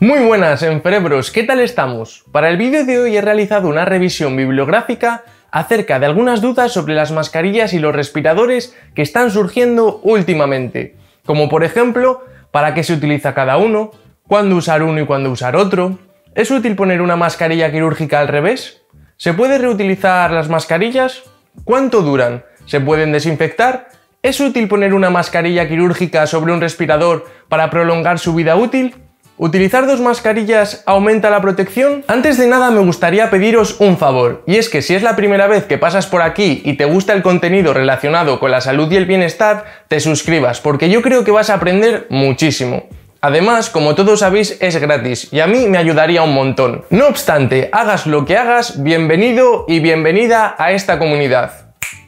Muy buenas, enferebros, ¿qué tal estamos? Para el vídeo de hoy he realizado una revisión bibliográfica acerca de algunas dudas sobre las mascarillas y los respiradores que están surgiendo últimamente, como por ejemplo, para qué se utiliza cada uno, cuándo usar uno y cuándo usar otro, ¿es útil poner una mascarilla quirúrgica al revés? ¿Se puede reutilizar las mascarillas? ¿Cuánto duran? ¿Se pueden desinfectar? ¿Es útil poner una mascarilla quirúrgica sobre un respirador para prolongar su vida útil? ¿Utilizar dos mascarillas aumenta la protección? Antes de nada me gustaría pediros un favor, y es que si es la primera vez que pasas por aquí y te gusta el contenido relacionado con la salud y el bienestar, te suscribas, porque yo creo que vas a aprender muchísimo. Además, como todos sabéis, es gratis y a mí me ayudaría un montón. No obstante, hagas lo que hagas, bienvenido y bienvenida a esta comunidad.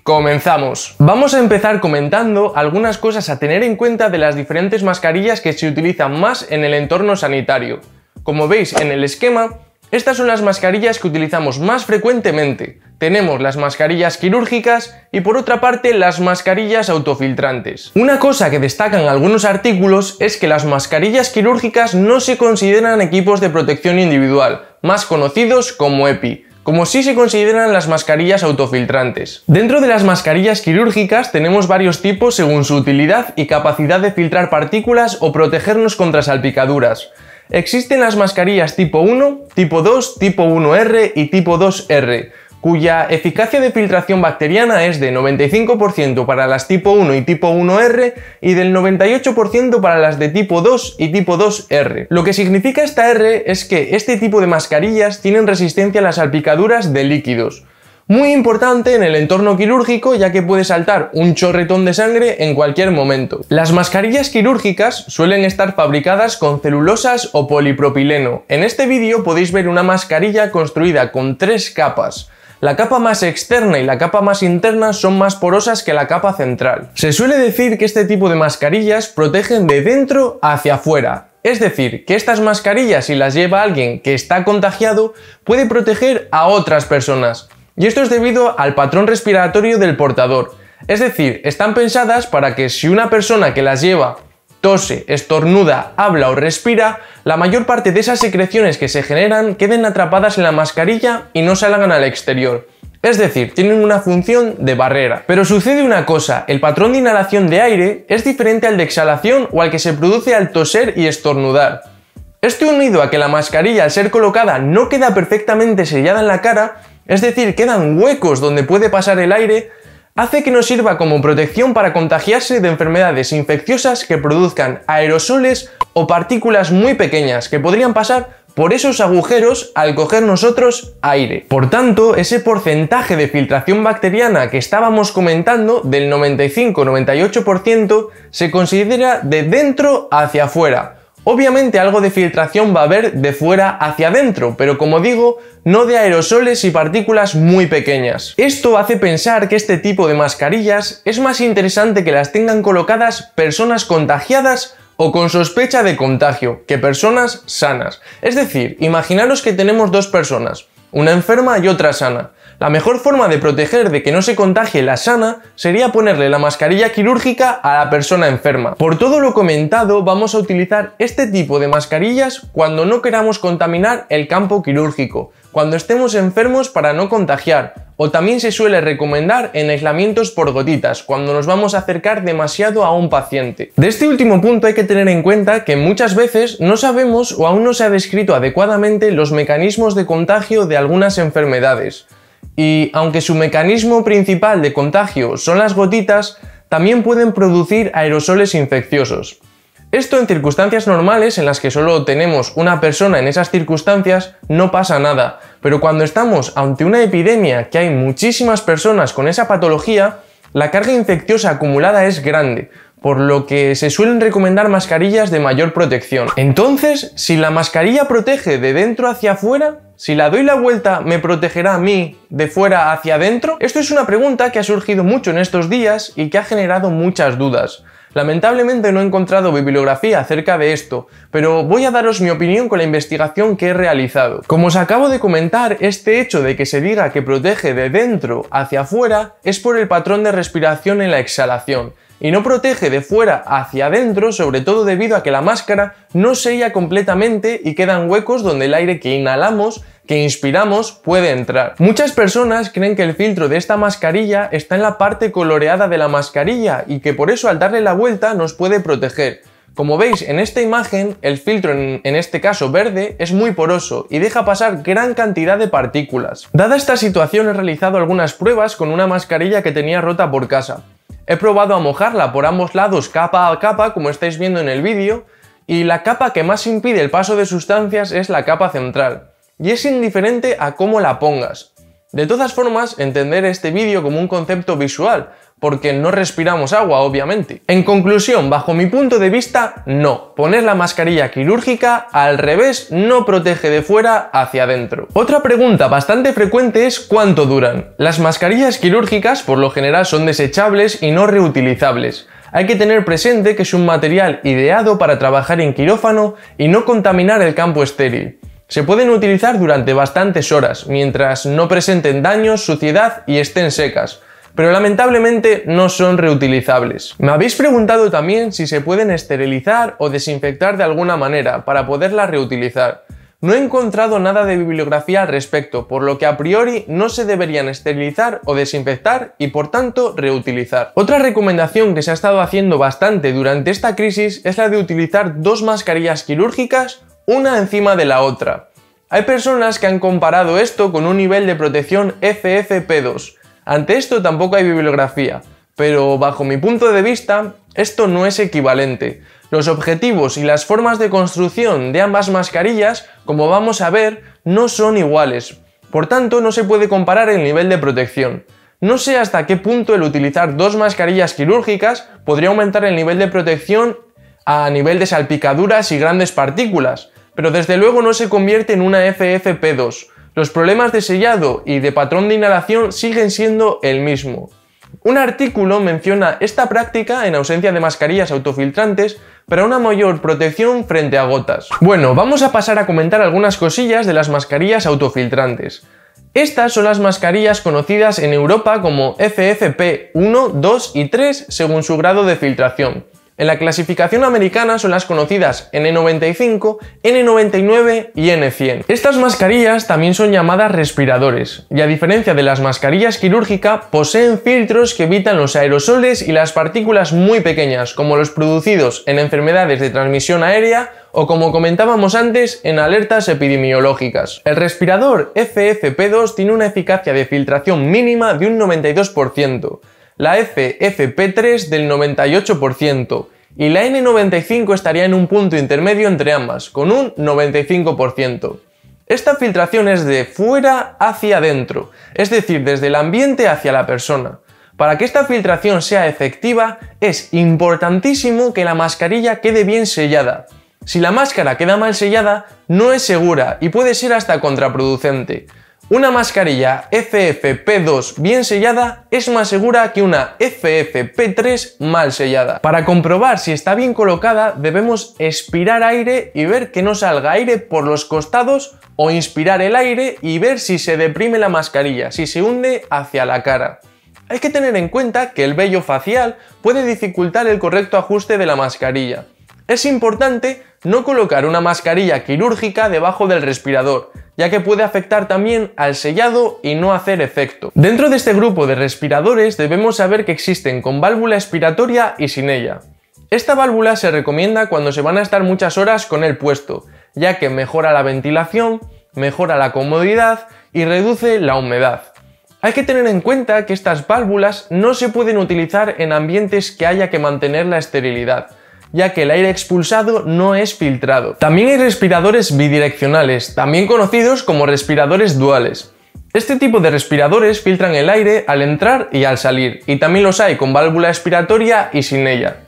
Comenzamos. Vamos a empezar comentando algunas cosas a tener en cuenta de las diferentes mascarillas que se utilizan más en el entorno sanitario. Como veis en el esquema, estas son las mascarillas que utilizamos más frecuentemente. Tenemos las mascarillas quirúrgicas y por otra parte las mascarillas autofiltrantes. Una cosa que destacan algunos artículos es que las mascarillas quirúrgicas no se consideran equipos de protección individual, más conocidos como EPI como sí se consideran las mascarillas autofiltrantes. Dentro de las mascarillas quirúrgicas tenemos varios tipos según su utilidad y capacidad de filtrar partículas o protegernos contra salpicaduras. Existen las mascarillas tipo 1, tipo 2, tipo 1R y tipo 2R cuya eficacia de filtración bacteriana es de 95% para las tipo 1 y tipo 1R y del 98% para las de tipo 2 y tipo 2R. Lo que significa esta R es que este tipo de mascarillas tienen resistencia a las salpicaduras de líquidos. Muy importante en el entorno quirúrgico ya que puede saltar un chorretón de sangre en cualquier momento. Las mascarillas quirúrgicas suelen estar fabricadas con celulosas o polipropileno. En este vídeo podéis ver una mascarilla construida con tres capas. La capa más externa y la capa más interna son más porosas que la capa central. Se suele decir que este tipo de mascarillas protegen de dentro hacia afuera, es decir, que estas mascarillas, si las lleva alguien que está contagiado, puede proteger a otras personas. Y esto es debido al patrón respiratorio del portador. Es decir, están pensadas para que si una persona que las lleva tose, estornuda, habla o respira, la mayor parte de esas secreciones que se generan queden atrapadas en la mascarilla y no salgan al exterior. Es decir, tienen una función de barrera. Pero sucede una cosa, el patrón de inhalación de aire es diferente al de exhalación o al que se produce al toser y estornudar. Esto unido a que la mascarilla al ser colocada no queda perfectamente sellada en la cara, es decir, quedan huecos donde puede pasar el aire, hace que nos sirva como protección para contagiarse de enfermedades infecciosas que produzcan aerosoles o partículas muy pequeñas que podrían pasar por esos agujeros al coger nosotros aire. Por tanto, ese porcentaje de filtración bacteriana que estábamos comentando del 95-98% se considera de dentro hacia afuera, Obviamente algo de filtración va a haber de fuera hacia adentro, pero como digo, no de aerosoles y partículas muy pequeñas. Esto hace pensar que este tipo de mascarillas es más interesante que las tengan colocadas personas contagiadas o con sospecha de contagio que personas sanas. Es decir, imaginaros que tenemos dos personas, una enferma y otra sana. La mejor forma de proteger de que no se contagie la sana sería ponerle la mascarilla quirúrgica a la persona enferma. Por todo lo comentado, vamos a utilizar este tipo de mascarillas cuando no queramos contaminar el campo quirúrgico, cuando estemos enfermos para no contagiar, o también se suele recomendar en aislamientos por gotitas, cuando nos vamos a acercar demasiado a un paciente. De este último punto hay que tener en cuenta que muchas veces no sabemos o aún no se ha descrito adecuadamente los mecanismos de contagio de algunas enfermedades y aunque su mecanismo principal de contagio son las gotitas, también pueden producir aerosoles infecciosos. Esto en circunstancias normales en las que solo tenemos una persona en esas circunstancias no pasa nada, pero cuando estamos ante una epidemia que hay muchísimas personas con esa patología, la carga infecciosa acumulada es grande, por lo que se suelen recomendar mascarillas de mayor protección. Entonces, si la mascarilla protege de dentro hacia afuera, si la doy la vuelta, ¿me protegerá a mí de fuera hacia adentro? Esto es una pregunta que ha surgido mucho en estos días y que ha generado muchas dudas. Lamentablemente no he encontrado bibliografía acerca de esto, pero voy a daros mi opinión con la investigación que he realizado. Como os acabo de comentar, este hecho de que se diga que protege de dentro hacia afuera es por el patrón de respiración en la exhalación, y no protege de fuera hacia adentro, sobre todo debido a que la máscara no sella completamente y quedan huecos donde el aire que inhalamos que inspiramos puede entrar. Muchas personas creen que el filtro de esta mascarilla está en la parte coloreada de la mascarilla y que por eso al darle la vuelta nos puede proteger. Como veis en esta imagen, el filtro en, en, este caso verde es muy poroso y deja pasar gran cantidad de partículas. Dada esta situación he realizado algunas pruebas con una mascarilla que tenía rota por casa. He probado a mojarla por ambos lados capa a capa, como estáis viendo en el vídeo, y la capa que más impide el paso de sustancias es la capa central, y es indiferente a cómo la pongas. De todas formas, entender este vídeo como un concepto visual, porque no respiramos agua, obviamente. En conclusión, bajo mi punto de vista, no. Poner la mascarilla quirúrgica al revés no protege de fuera hacia adentro. Otra pregunta bastante frecuente es cuánto duran. Las mascarillas quirúrgicas por lo general son desechables y no reutilizables. Hay que tener presente que es un material ideado para trabajar en quirófano y no contaminar el campo estéril. Se pueden utilizar durante bastantes horas, mientras no presenten daños, suciedad y estén secas pero lamentablemente no son reutilizables. Me habéis preguntado también si se pueden esterilizar o desinfectar de alguna manera para poderlas reutilizar. No he encontrado nada de bibliografía al respecto, por lo que a priori no se deberían esterilizar o desinfectar y por tanto reutilizar. Otra recomendación que se ha estado haciendo bastante durante esta crisis es la de utilizar dos mascarillas quirúrgicas una encima de la otra. Hay personas que han comparado esto con un nivel de protección FFP2, ante esto tampoco hay bibliografía, pero bajo mi punto de vista, esto no es equivalente. Los objetivos y las formas de construcción de ambas mascarillas, como vamos a ver, no son iguales. Por tanto, no se puede comparar el nivel de protección. No sé hasta qué punto el utilizar dos mascarillas quirúrgicas podría aumentar el nivel de protección a nivel de salpicaduras y grandes partículas, pero desde luego no se convierte en una FFP2, los problemas de sellado y de patrón de inhalación siguen siendo el mismo. Un artículo menciona esta práctica en ausencia de mascarillas autofiltrantes para una mayor protección frente a gotas. Bueno, vamos a pasar a comentar algunas cosillas de las mascarillas autofiltrantes. Estas son las mascarillas conocidas en Europa como FFP1, 2 y 3 según su grado de filtración. En la clasificación americana son las conocidas N95, N99 y N100. Estas mascarillas también son llamadas respiradores, y a diferencia de las mascarillas quirúrgicas, poseen filtros que evitan los aerosoles y las partículas muy pequeñas, como los producidos en enfermedades de transmisión aérea o como comentábamos antes, en alertas epidemiológicas. El respirador FFP2 tiene una eficacia de filtración mínima de un 92%, la FFP3 del 98% y la N95 estaría en un punto intermedio entre ambas, con un 95%. Esta filtración es de fuera hacia adentro, es decir, desde el ambiente hacia la persona. Para que esta filtración sea efectiva, es importantísimo que la mascarilla quede bien sellada. Si la máscara queda mal sellada, no es segura y puede ser hasta contraproducente. Una mascarilla FFP2 bien sellada es más segura que una FFP3 mal sellada. Para comprobar si está bien colocada debemos expirar aire y ver que no salga aire por los costados o inspirar el aire y ver si se deprime la mascarilla, si se hunde hacia la cara. Hay que tener en cuenta que el vello facial puede dificultar el correcto ajuste de la mascarilla. Es importante no colocar una mascarilla quirúrgica debajo del respirador, ya que puede afectar también al sellado y no hacer efecto. Dentro de este grupo de respiradores debemos saber que existen con válvula expiratoria y sin ella. Esta válvula se recomienda cuando se van a estar muchas horas con el puesto, ya que mejora la ventilación, mejora la comodidad y reduce la humedad. Hay que tener en cuenta que estas válvulas no se pueden utilizar en ambientes que haya que mantener la esterilidad, ya que el aire expulsado no es filtrado. También hay respiradores bidireccionales, también conocidos como respiradores duales. Este tipo de respiradores filtran el aire al entrar y al salir, y también los hay con válvula expiratoria y sin ella.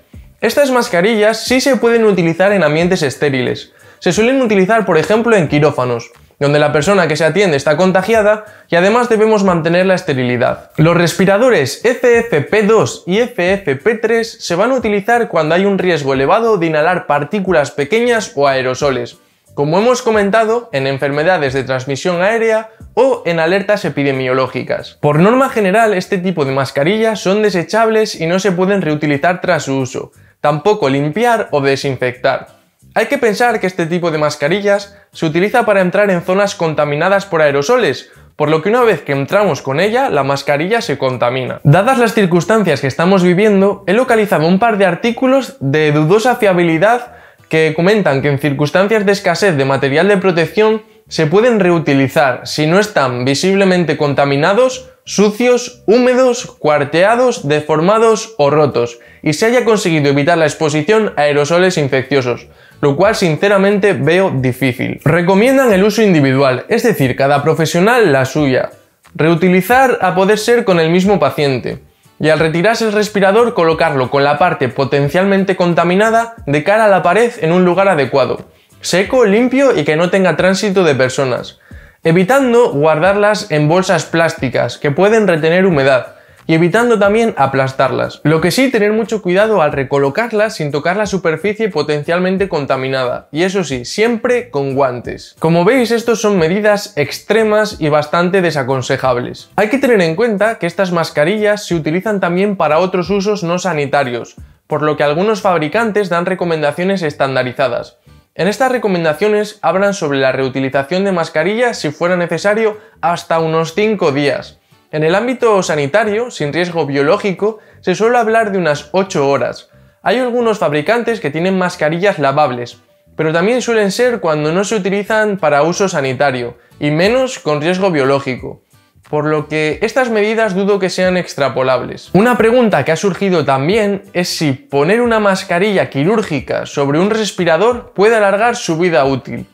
Estas mascarillas sí se pueden utilizar en ambientes estériles. Se suelen utilizar, por ejemplo, en quirófanos donde la persona que se atiende está contagiada y además debemos mantener la esterilidad. Los respiradores FFP2 y FFP3 se van a utilizar cuando hay un riesgo elevado de inhalar partículas pequeñas o aerosoles, como hemos comentado en enfermedades de transmisión aérea o en alertas epidemiológicas. Por norma general, este tipo de mascarillas son desechables y no se pueden reutilizar tras su uso, tampoco limpiar o desinfectar. Hay que pensar que este tipo de mascarillas se utiliza para entrar en zonas contaminadas por aerosoles, por lo que una vez que entramos con ella, la mascarilla se contamina. Dadas las circunstancias que estamos viviendo, he localizado un par de artículos de dudosa fiabilidad que comentan que en circunstancias de escasez de material de protección se pueden reutilizar si no están visiblemente contaminados, sucios, húmedos, cuarteados, deformados o rotos, y se haya conseguido evitar la exposición a aerosoles infecciosos lo cual sinceramente veo difícil. Recomiendan el uso individual, es decir, cada profesional la suya. Reutilizar a poder ser con el mismo paciente. Y al retirarse el respirador, colocarlo con la parte potencialmente contaminada de cara a la pared en un lugar adecuado. Seco, limpio y que no tenga tránsito de personas. Evitando guardarlas en bolsas plásticas que pueden retener humedad y evitando también aplastarlas. Lo que sí, tener mucho cuidado al recolocarlas sin tocar la superficie potencialmente contaminada, y eso sí, siempre con guantes. Como veis, estos son medidas extremas y bastante desaconsejables. Hay que tener en cuenta que estas mascarillas se utilizan también para otros usos no sanitarios, por lo que algunos fabricantes dan recomendaciones estandarizadas. En estas recomendaciones hablan sobre la reutilización de mascarillas si fuera necesario hasta unos 5 días. En el ámbito sanitario, sin riesgo biológico, se suele hablar de unas 8 horas. Hay algunos fabricantes que tienen mascarillas lavables, pero también suelen ser cuando no se utilizan para uso sanitario, y menos con riesgo biológico. Por lo que estas medidas dudo que sean extrapolables. Una pregunta que ha surgido también es si poner una mascarilla quirúrgica sobre un respirador puede alargar su vida útil.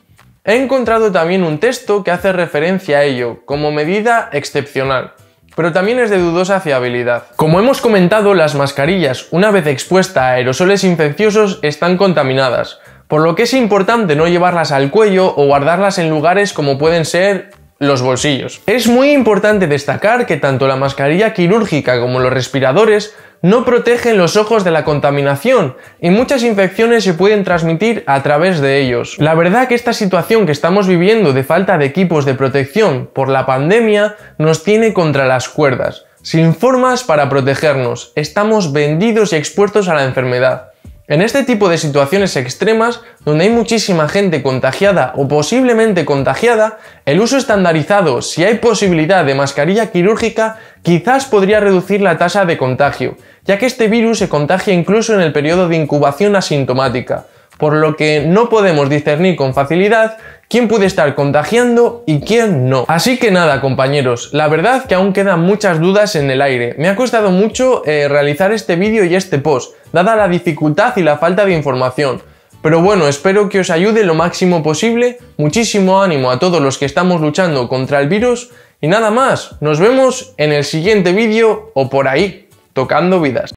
He encontrado también un texto que hace referencia a ello como medida excepcional pero también es de dudosa fiabilidad. Como hemos comentado, las mascarillas, una vez expuestas a aerosoles infecciosos, están contaminadas, por lo que es importante no llevarlas al cuello o guardarlas en lugares como pueden ser los bolsillos. Es muy importante destacar que tanto la mascarilla quirúrgica como los respiradores no protegen los ojos de la contaminación y muchas infecciones se pueden transmitir a través de ellos. La verdad que esta situación que estamos viviendo de falta de equipos de protección por la pandemia nos tiene contra las cuerdas, sin formas para protegernos, estamos vendidos y expuestos a la enfermedad. En este tipo de situaciones extremas, donde hay muchísima gente contagiada o posiblemente contagiada, el uso estandarizado, si hay posibilidad de mascarilla quirúrgica, quizás podría reducir la tasa de contagio, ya que este virus se contagia incluso en el periodo de incubación asintomática, por lo que no podemos discernir con facilidad quién puede estar contagiando y quién no. Así que nada, compañeros, la verdad que aún quedan muchas dudas en el aire. Me ha costado mucho eh, realizar este vídeo y este post, dada la dificultad y la falta de información. Pero bueno, espero que os ayude lo máximo posible, muchísimo ánimo a todos los que estamos luchando contra el virus y nada más, nos vemos en el siguiente vídeo o por ahí, tocando vidas.